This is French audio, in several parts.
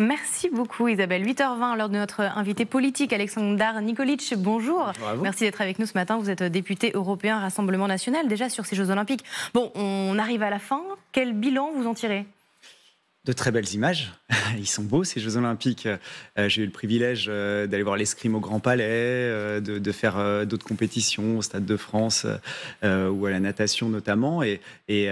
Merci beaucoup Isabelle. 8h20, lors de notre invité politique Alexandre Nikolic. Bonjour. Merci d'être avec nous ce matin. Vous êtes député européen Rassemblement national déjà sur ces Jeux olympiques. Bon, on arrive à la fin. Quel bilan vous en tirez de très belles images. Ils sont beaux, ces Jeux Olympiques. Euh, j'ai eu le privilège euh, d'aller voir l'escrime au Grand Palais, euh, de, faire d'autres compétitions au Stade de France ou à la natation notamment. Et, et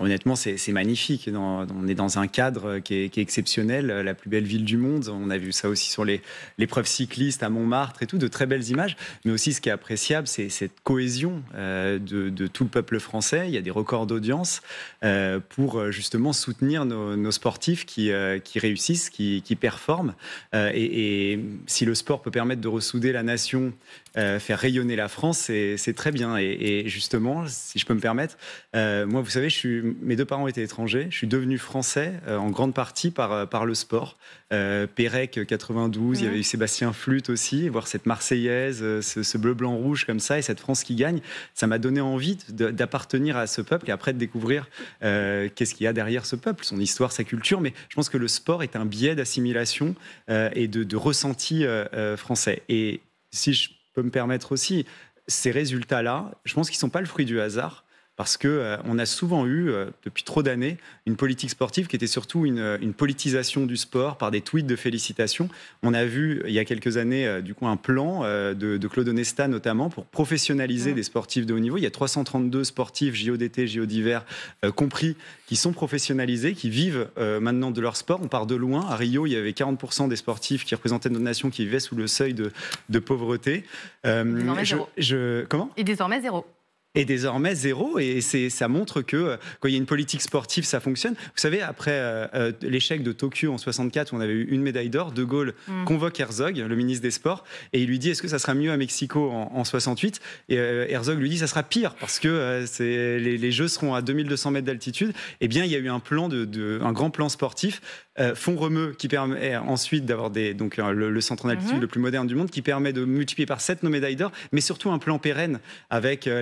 honnêtement, c'est magnifique. on est dans un cadre qui est, exceptionnel, euh, la plus belle ville du monde. On a vu ça aussi sur les l'épreuve cycliste à Montmartre et tout, de très belles images. Mais aussi, ce qui est appréciable, c'est cette cohésion euh, de, tout le peuple français. Il y a des records d'audience euh, pour justement soutenir nos, sportifs qui, réussissent, qui, performent. Et, et, si le sport peut permettre de ressouder la nation, euh, faire rayonner la France, c'est très bien. Et, justement, si je peux me permettre, euh, moi, vous savez, je suis, mes deux parents étaient étrangers. Je suis devenu français euh, en grande partie par, par le sport. Pérec 92, il y avait eu Sébastien Flûte aussi, voir cette Marseillaise, ce, bleu-blanc-rouge comme ça et cette France qui gagne, ça m'a donné envie d'appartenir à ce peuple et après de découvrir qu'est-ce qu'il y a derrière ce peuple, son histoire, sa culture. Mais je pense que le sport est un biais d'assimilation et de, de ressenti français. Et si je me permettre aussi, ces résultats-là, je pense qu'ils ne sont pas le fruit du hasard parce que euh, on a souvent eu, euh, depuis trop d'années, une politique sportive qui était surtout euh, une, politisation du sport par des tweets de félicitations. On a vu il y a quelques années, du coup, un plan de, Claude Onesta notamment pour professionnaliser des sportifs de haut niveau. Il y a 332 sportifs JO d'été, JO d'hiver compris, qui sont professionnalisés, qui vivent maintenant de leur sport. On part de loin. À Rio, il y avait 40% des sportifs qui représentaient notre nation qui vivaient sous le seuil de, pauvreté. Je, comment Et désormais zéro est désormais zéro. Et ça montre que euh, quand il y a une politique sportive, ça fonctionne. Vous savez, après euh, euh, l'échec de Tokyo en 64, où on avait eu une médaille d'or, De Gaulle mm. convoque Herzog, le ministre des Sports, et il lui dit est-ce que ça sera mieux à Mexico en, 68 Et Herzog lui dit ça sera pire parce que les, Jeux seront à 2200 mètres d'altitude. Eh bien, il y a eu un plan, un grand plan sportif euh, fonds Font qui permet ensuite d'avoir des, euh, le, centre en altitude mhm. le plus moderne du monde, qui permet de multiplier par 7 nos médailles d'or, mais surtout un plan pérenne avec euh,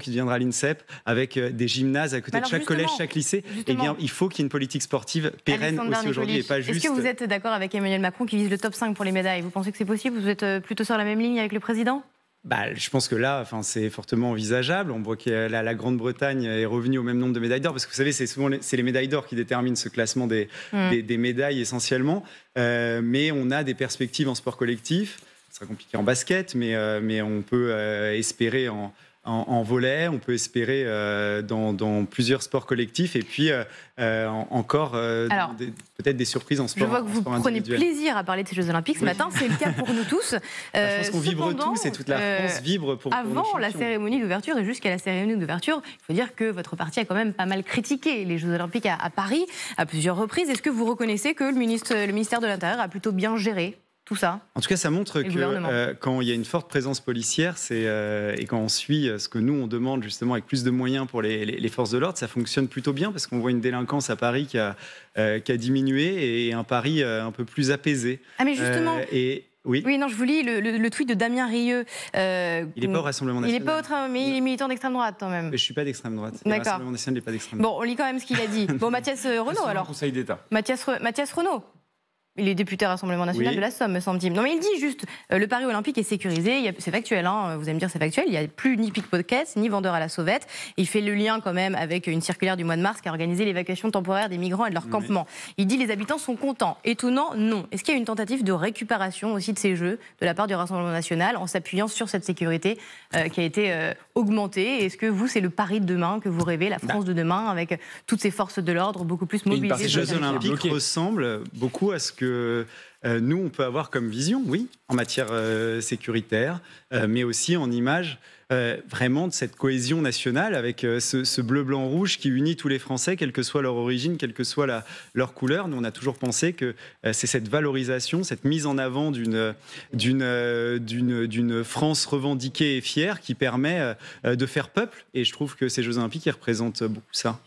qui deviendra l'INSEP, avec euh, des gymnases à côté de chaque collège, chaque lycée. Eh bien, il faut qu'il y ait une politique sportive pérenne aussi aujourd'hui et pas juste. Est-ce que vous êtes d'accord avec Emmanuel Macron qui vise le top 5 pour les médailles Vous pensez que c'est possible Vous êtes plutôt sur la même ligne avec le président bah, je pense que là, enfin, c'est fortement envisageable. On voit que la, Grande-Bretagne est revenue au même nombre de médailles d'or, parce que vous savez, c'est souvent les, les médailles d'or qui déterminent ce classement des, mm. des, médailles essentiellement. Euh, mais on a des perspectives en sport collectif. Ce sera compliqué en basket, mais, euh, mais on peut euh, espérer en, en, volet, on peut espérer euh, dans, plusieurs sports collectifs et puis euh, euh, encore peut-être des surprises en sport. Je vois que vous prenez plaisir à parler de ces Jeux Olympiques ce matin, c'est le cas pour nous tous. Bah, je pense qu'on vibre tous et toute la France vibre pour. Avant la cérémonie d'ouverture et jusqu'à la cérémonie d'ouverture, il faut dire que votre parti a quand même pas mal critiqué les Jeux Olympiques à, Paris à plusieurs reprises. Est-ce que vous reconnaissez que le, ministre, le ministère de l'Intérieur a plutôt bien géré tout ça. En tout cas, ça montre que euh, quand il y a une forte présence policière euh, et quand on suit euh, ce que nous, on demande justement avec plus de moyens pour les, forces de l'ordre, ça fonctionne plutôt bien parce qu'on voit une délinquance à Paris qui a, qui a diminué et un Paris un peu plus apaisé. Ah mais justement et, oui. oui. non, je vous lis le, tweet de Damien Rieu. il n'est pas au Rassemblement national. Il n'est pas au mais il est militant d'extrême droite quand même. je ne suis pas d'extrême droite. Le Rassemblement national n'est pas d'extrême droite. Bon, on lit quand même ce qu'il a dit. bon, Mathias Renault alors. Conseil d'État. Mathias, Renaud Mathias Renault, il est député Rassemblement National de la Somme, me semble-t-il. Non, mais il dit juste euh, le Paris Olympique est sécurisé. C'est factuel, hein, vous allez me dire c'est factuel. Il n'y a plus ni pickpockets ni vendeur à la sauvette. Il fait le lien quand même avec une circulaire du mois de mars qui a organisé l'évacuation temporaire des migrants et de leur campement. Il dit les habitants sont contents. Étonnant, non. Est-ce qu'il y a une tentative de récupération aussi de ces jeux de la part du Rassemblement National en s'appuyant sur cette sécurité euh, qui a été euh, augmentée Est-ce que vous, c'est le Paris de demain que vous rêvez, la bah. France de demain, avec toutes ces forces de l'ordre beaucoup plus mobilisées Jeux Olympiques ressemble beaucoup à ce que euh, nous, on peut avoir comme vision, oui, en matière euh, sécuritaire, euh, mais aussi en image. vraiment de cette cohésion nationale avec ce, bleu-blanc-rouge qui unit tous les Français, quelle que soit leur origine, quelle que soit la, leur couleur. Nous, on a toujours pensé que c'est cette valorisation, cette mise en avant d'une, France revendiquée et fière qui permet de faire peuple. Et je trouve que ces Jeux Olympiques, représentent beaucoup ça.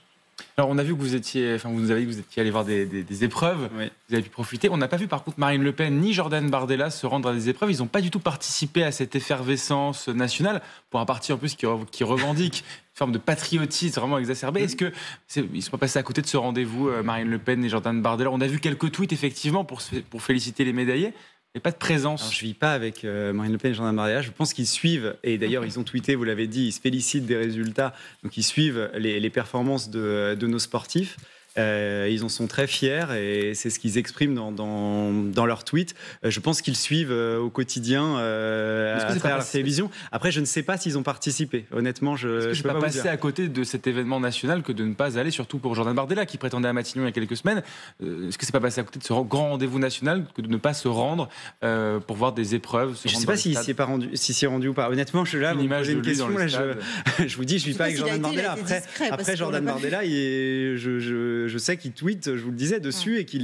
Alors, on a vu que vous étiez, enfin, vous nous avez dit que vous étiez allé voir des, épreuves. Vous avez pu profiter. On n'a pas vu, par contre, Marine Le Pen ni Jordan Bardella se rendre à des épreuves. Ils n'ont pas du tout participé à cette effervescence nationale pour un parti, en plus, qui, revendique une forme de patriotisme vraiment exacerbé. Est-ce que ne ils sont passés à côté de ce rendez-vous, euh, Marine Le Pen et Jordan Bardella On a vu quelques tweets, effectivement, pour féliciter les médaillés et pas de présence. je ne vis pas avec euh, Marine Le Pen et jean Je pense qu'ils suivent, et d'ailleurs ils ont tweeté, vous l'avez dit, ils se félicitent des résultats, donc ils suivent les, performances de, nos sportifs. Euh, ils en sont très fiers et c'est ce qu'ils expriment dans, dans, dans leurs tweets. Euh, je pense qu'ils suivent euh, au quotidien à travers télévision. Après, je ne sais pas s'ils ont participé. Honnêtement, je ne peux pas, pas passer à côté de cet événement national que de ne pas aller, surtout pour Jordan Bardella qui prétendait à Matignon il y a quelques semaines. Est-ce que c'est pas passé à côté de ce grand rendez-vous national que de ne pas se rendre pour voir des épreuves Je ne sais pas s'il s'y est rendu, si rendu ou pas. Honnêtement, je là, une une question. je, vous dis, je ne suis pas avec Jordan Bardella. Après, après Jordan Bardella, je je, sais qu'il tweet, je vous le disais, dessus et qu'il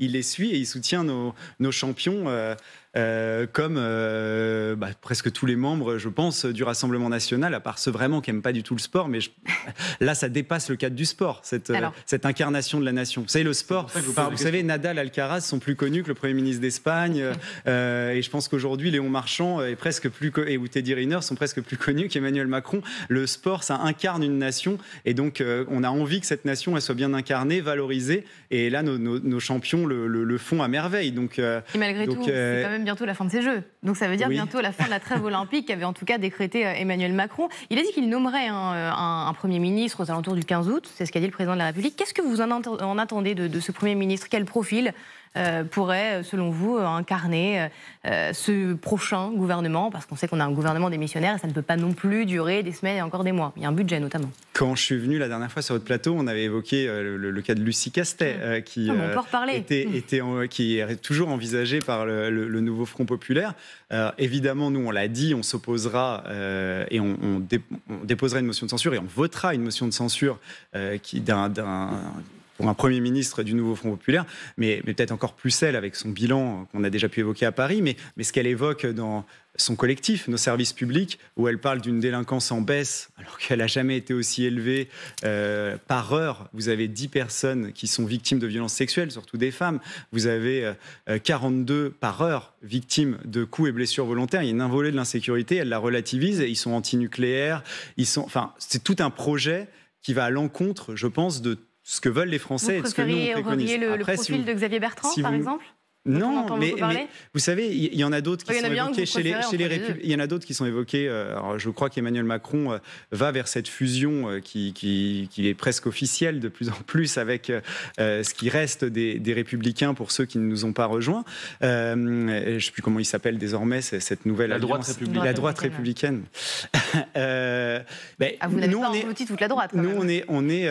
les, suit et il soutient nos, champions. Euh, euh, comme euh, bah, presque tous les membres, je pense, du Rassemblement national, à part ceux vraiment qui n'aiment pas du tout le sport. Mais là, ça dépasse le cadre du sport, cette, euh, incarnation de la nation. Vous savez, le sport, vous, savez, Nadal, Alcaraz sont plus connus que le Premier ministre d'Espagne. et je pense qu'aujourd'hui, Léon Marchand est presque plus et ou Teddy Riner sont presque plus connus qu'Emmanuel Macron. Le sport, ça incarne une nation. Et donc, on a envie que cette nation, elle soit bien incarnée, valorisée. Et là, nos, champions le, font à merveille. Donc, et malgré tout, c'est quand même bientôt la fin de ces Jeux. Donc ça veut dire bientôt la fin de la trêve olympique qu'avait en tout cas décrété euh, Emmanuel Macron. Il a dit qu'il nommerait hein, euh, un, Premier ministre aux alentours du 15 août, c'est ce qu'a dit le Président de la République. Qu'est-ce que vous en, attendez de, ce Premier ministre Quel profil euh, pourrait, selon vous, incarner ce prochain gouvernement Parce qu'on sait qu'on a un gouvernement démissionnaire et ça ne peut pas non plus durer des semaines et encore des mois. Il y a un budget notamment. Quand je suis venu la dernière fois sur votre plateau, on avait évoqué le, cas de Lucie Castet, qui, ah, était, était qui est toujours envisagée par le nouveau Front populaire. Euh, évidemment, nous, on l'a dit, on s'opposera euh, et on, déposera une motion de censure et on votera une motion de censure euh, qui d'un pour un Premier ministre du nouveau Front populaire, mais, mais peut-être encore plus elle avec son bilan qu'on a déjà pu évoquer à Paris, mais, mais ce qu'elle évoque dans son collectif, nos services publics, où elle parle d'une délinquance en baisse, alors qu'elle n'a jamais été aussi élevée euh, par heure. Vous avez 10 personnes qui sont victimes de violences sexuelles, surtout des femmes. Vous avez 42 euh, par heure victimes de coups et blessures volontaires. Il y a une involée de l'insécurité, elle la relativise, ils sont antinucléaires, ils sont... Enfin, c'est tout un projet qui va à l'encontre, je pense, de ce que veulent les Français. est et ce que nous, on préconise. le, Après, le profil de Xavier Bertrand, par exemple non, mais, vous savez, il y, en a d'autres qui sont évoqués Il y en euh, a d'autres qui sont évoqués. je crois qu'Emmanuel Macron euh, va vers cette fusion euh, qui, est presque officielle de plus en plus avec ce qui reste des, républicains pour ceux qui ne nous ont pas rejoints. je ne sais plus comment il s'appelle désormais cette nouvelle la alliance. droite républicaine. La droite républicaine. euh, vous toute la droite. Nous, on est, on est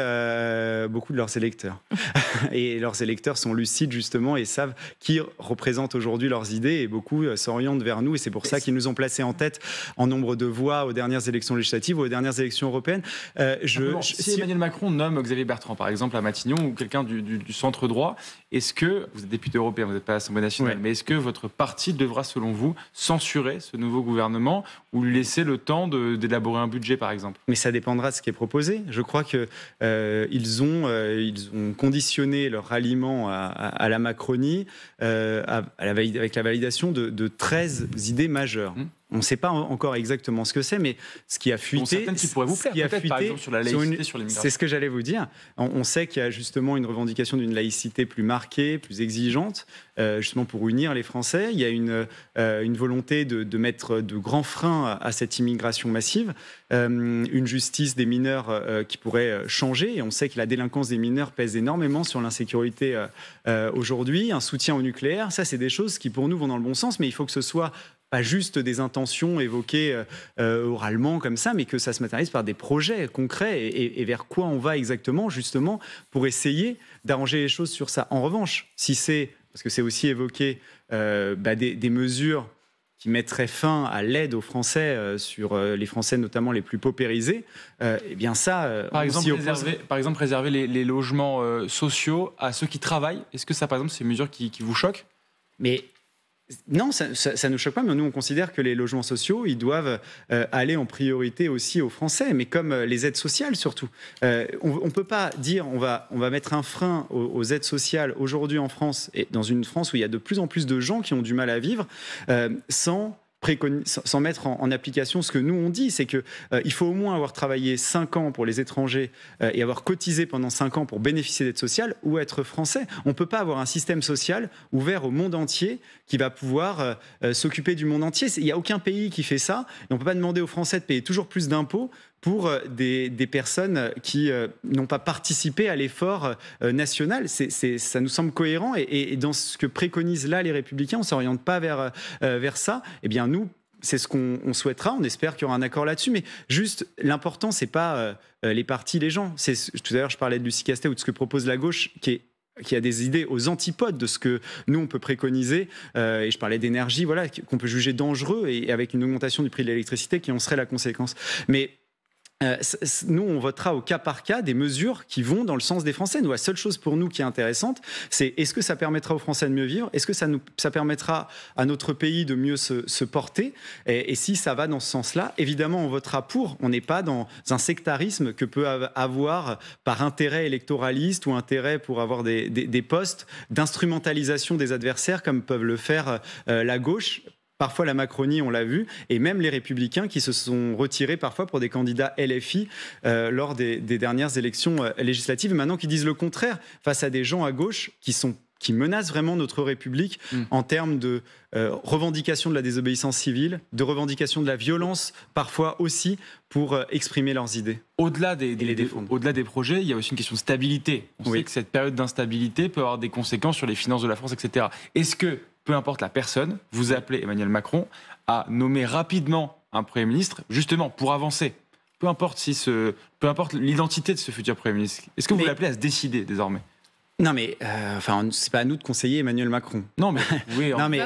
beaucoup de leurs électeurs et leurs électeurs sont lucides justement et savent qui représentent aujourd'hui leurs idées et beaucoup euh, s'orientent vers nous. Et c'est pour ça qu'ils nous ont placés en tête en nombre de voix aux dernières élections législatives ou aux dernières élections européennes. Euh, je, si Emmanuel Macron nomme Xavier Bertrand, par exemple, à Matignon ou quelqu'un du, centre droit, est-ce que, vous êtes député européen, vous n'êtes pas à l'Assemblée nationale, mais est-ce que votre parti devra, selon vous, censurer ce nouveau gouvernement ou lui laisser le temps d'élaborer un budget, par exemple Mais ça dépendra de ce qui est proposé. Je crois qu'ils euh, ont, euh, ils ont conditionné leur ralliement à la Macronie euh, avec la validation de, 13 idées majeures. Mmh. On ne sait pas encore exactement ce que c'est, mais ce qui a fuité. C'est ce que j'allais vous dire. On, sait qu'il y a justement une revendication d'une laïcité plus marquée, plus exigeante, euh, justement pour unir les Français. Il y a une, euh, une volonté de, mettre de grands freins à, cette immigration massive. Euh, une justice des mineurs qui pourrait changer. Et on sait que la délinquance des mineurs pèse énormément sur l'insécurité aujourd'hui. Un soutien au nucléaire, ça, c'est des choses qui, pour nous, vont dans le bon sens, mais il faut que ce soit pas juste des intentions évoquées euh, euh, oralement comme ça, mais que ça se matérialise par des projets concrets et, vers quoi on va exactement, justement, pour essayer d'arranger les choses sur ça. En revanche, si c'est, parce que c'est aussi évoqué, euh, bah, des, mesures qui mettraient fin à l'aide aux Français sur les Français notamment les plus paupérisés, et eh bien ça, par, exemple, préserver par exemple les, logements sociaux à ceux qui travaillent. Est-ce que ça, par exemple, c'est une mesure qui, vous choque Mais non, ça, ne nous choque pas, mais nous, on considère que les logements sociaux, ils doivent euh, aller en priorité aussi aux Français, mais comme euh, les aides sociales surtout. Euh, on ne peut pas dire on va, on va mettre un frein aux aides sociales aujourd'hui en France, et dans une France où il y a de plus en plus de gens qui ont du mal à vivre, sans sans mettre en, application ce que nous on dit, c'est qu'il euh, faut au moins avoir travaillé 5 ans pour les étrangers euh, et avoir cotisé pendant 5 ans pour bénéficier d'aide sociale ou être français. On ne peut pas avoir un système social ouvert au monde entier qui va pouvoir euh, s'occuper du monde entier. Il n'y a aucun pays qui fait ça. Et on peut pas demander aux Français de payer toujours plus d'impôts pour euh, des, personnes euh, qui euh, n'ont pas participé à l'effort national. ça nous semble cohérent et, dans ce que préconisent là les républicains, on ne s'oriente pas vers, vers ça. Eh bien, nous, c'est ce qu'on souhaitera. On espère qu'il y aura un accord là-dessus. Mais juste, l'important, c'est pas les partis, les gens. tout à l'heure, je parlais de Lucie Castet ou de ce que propose la gauche, qui est qui a des idées aux antipodes de ce que nous on peut préconiser et je parlais d'énergie voilà qu'on peut juger dangereux et avec une augmentation du prix de l'électricité qui en serait la conséquence mais euh, nous, on votera au cas par cas des mesures qui vont dans le sens des Français. Nous, la seule chose pour nous qui est intéressante, c'est est-ce que ça permettra aux Français de mieux vivre Est-ce que ça, nous, ça permettra à notre pays de mieux se, porter et, si ça va dans ce sens-là, évidemment, on votera pour. On n'est pas dans un sectarisme que peut avoir par intérêt électoraliste ou intérêt pour avoir des, des postes d'instrumentalisation des adversaires comme peuvent le faire euh, la gauche parfois la Macronie, on l'a vu, et même les Républicains qui se sont retirés parfois pour des candidats LFI euh, lors des, dernières élections euh, législatives, et maintenant qui disent le contraire face à des gens à gauche qui sont qui menacent vraiment notre République hmm. en termes de euh, revendication de la désobéissance civile, de revendication de la violence parfois aussi pour exprimer leurs idées. Au-delà des, au des projets, il y a aussi une question de stabilité. On sait que cette période d'instabilité peut avoir des conséquences sur les finances de la France, etc. Est-ce que peu importe la personne, vous appelez Emmanuel Macron à nommer rapidement un Premier ministre, justement, pour avancer peu importe si ce, peu importe l'identité de ce futur premier ministre. Est-ce que vous l'appelez à se décider désormais non mais ce euh, enfin c'est pas à nous de conseiller Emmanuel Macron. Non mais oui, non mais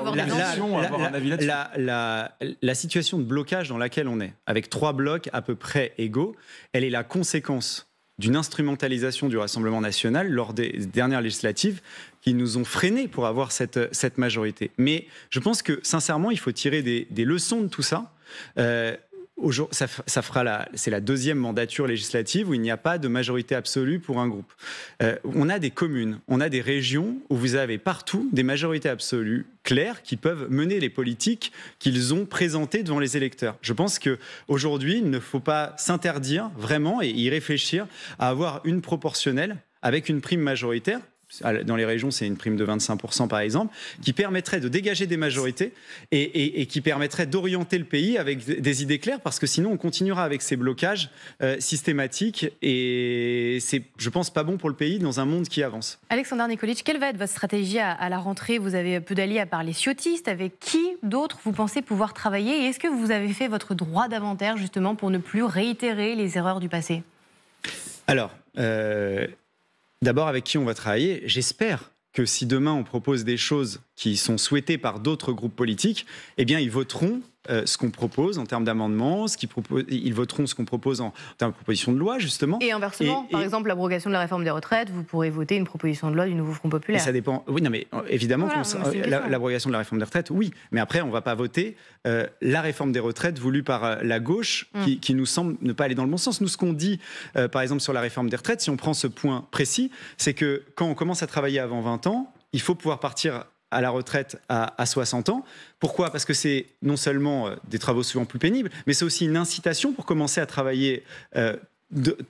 la situation de blocage dans laquelle on est avec trois blocs à peu près égaux, elle est la conséquence d'une instrumentalisation du Rassemblement national lors des dernières législatives qui nous ont freinés pour avoir cette, majorité. Mais je pense que sincèrement, il faut tirer des, leçons de tout ça. Euh, ça, c'est la deuxième mandature législative où il n'y a pas de majorité absolue pour un groupe. Euh, on a des communes, on a des régions où vous avez partout des majorités absolues claires qui peuvent mener les politiques qu'ils ont présentées devant les électeurs. Je pense qu'aujourd'hui, il ne faut pas s'interdire vraiment et y réfléchir à avoir une proportionnelle avec une prime majoritaire dans les régions, c'est une prime de 25% par exemple, qui permettrait de dégager des majorités et, qui permettrait d'orienter le pays avec des idées claires, parce que sinon on continuera avec ces blocages euh, systématiques et c'est, je pense, pas bon pour le pays dans un monde qui avance. Alexandre Nikolic, quelle va être votre stratégie à, la rentrée Vous avez peu d'alliés à parler les avec qui d'autres vous pensez pouvoir travailler Et est-ce que vous avez fait votre droit d'inventaire justement pour ne plus réitérer les erreurs du passé Alors, euh, d'abord avec qui on va travailler. J'espère que si demain on propose des choses qui sont souhaités par d'autres groupes politiques, eh bien, ils voteront euh, ce qu'on propose en termes d'amendements, ce ils voteront ce qu'on propose en, termes de proposition de loi, justement. Et inversement, par exemple, l'abrogation de la réforme des retraites, vous pourrez voter une proposition de loi du Nouveau Front Populaire. ça dépend. Oui, non, mais euh, évidemment, euh, l'abrogation de la réforme des retraites, oui. Mais après, on ne va pas voter la réforme des retraites voulue par la gauche, hmm. qui, qui, nous semble ne pas aller dans le bon sens. Nous, ce qu'on dit, par exemple, sur la réforme des retraites, si on prend ce point précis, c'est que quand on commence à travailler avant 20 ans, il faut pouvoir partir à la retraite à, 60 ans. Pourquoi Parce que c'est non seulement euh, des travaux souvent plus pénibles, mais c'est aussi une incitation pour commencer à travailler euh,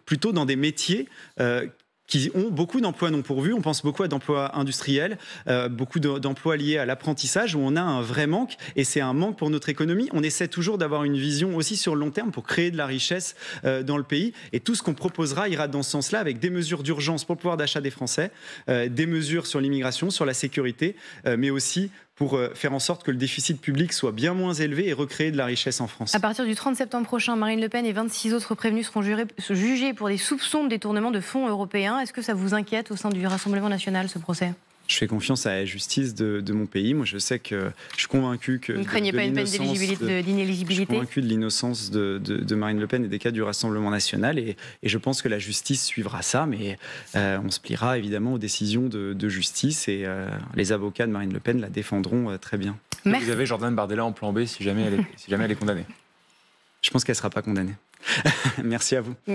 plutôt dans des métiers euh, qui ont beaucoup d'emplois non pourvus. On pense beaucoup à d'emplois industriels, euh, beaucoup d'emplois liés à l'apprentissage, où on a un vrai manque, et c'est un manque pour notre économie. On essaie toujours d'avoir une vision aussi sur le long terme pour créer de la richesse euh, dans le pays, et tout ce qu'on proposera ira dans ce sens-là, avec des mesures d'urgence pour le pouvoir d'achat des Français, euh, des mesures sur l'immigration, sur la sécurité, mais aussi pour euh, faire en sorte que le déficit public soit bien moins élevé et recréer de la richesse en France. À partir du 30 septembre prochain, Marine Le Pen et 26 autres prévenus seront jugés pour des soupçons de détournement de fonds européens. Est-ce que ça vous inquiète au sein du Rassemblement national, ce procès je fais confiance à la justice de, mon pays. Moi, je sais que je suis convaincu que. Vous craignez pas une d'inéligibilité convaincu de l'innocence de, Marine Le Pen et des cas du Rassemblement national. Et, je pense que la justice suivra ça. Mais euh, on se pliera évidemment aux décisions de, justice. Et euh, les avocats de Marine Le Pen la défendront euh, très bien. Vous avez Jordan Bardella en plan B si jamais elle est, si jamais elle est condamnée Je pense qu'elle ne sera pas condamnée. Merci à vous. Merci.